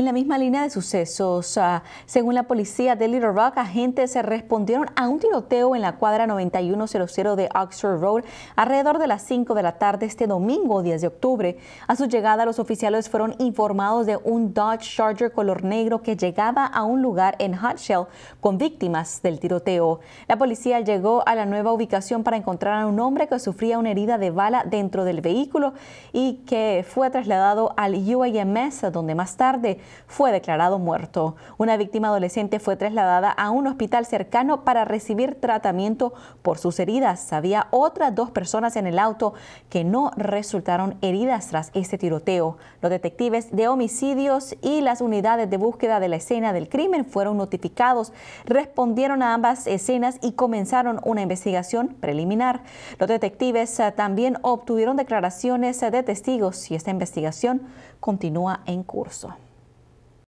En la misma línea de sucesos, ah, según la policía de Little Rock, agentes se respondieron a un tiroteo en la cuadra 9100 de Oxford Road alrededor de las 5 de la tarde este domingo 10 de octubre. A su llegada, los oficiales fueron informados de un Dodge Charger color negro que llegaba a un lugar en Hot Shell con víctimas del tiroteo. La policía llegó a la nueva ubicación para encontrar a un hombre que sufría una herida de bala dentro del vehículo y que fue trasladado al UAMS, donde más tarde fue declarado muerto. Una víctima adolescente fue trasladada a un hospital cercano para recibir tratamiento por sus heridas. Había otras dos personas en el auto que no resultaron heridas tras este tiroteo. Los detectives de homicidios y las unidades de búsqueda de la escena del crimen fueron notificados, respondieron a ambas escenas y comenzaron una investigación preliminar. Los detectives eh, también obtuvieron declaraciones eh, de testigos y esta investigación continúa en curso.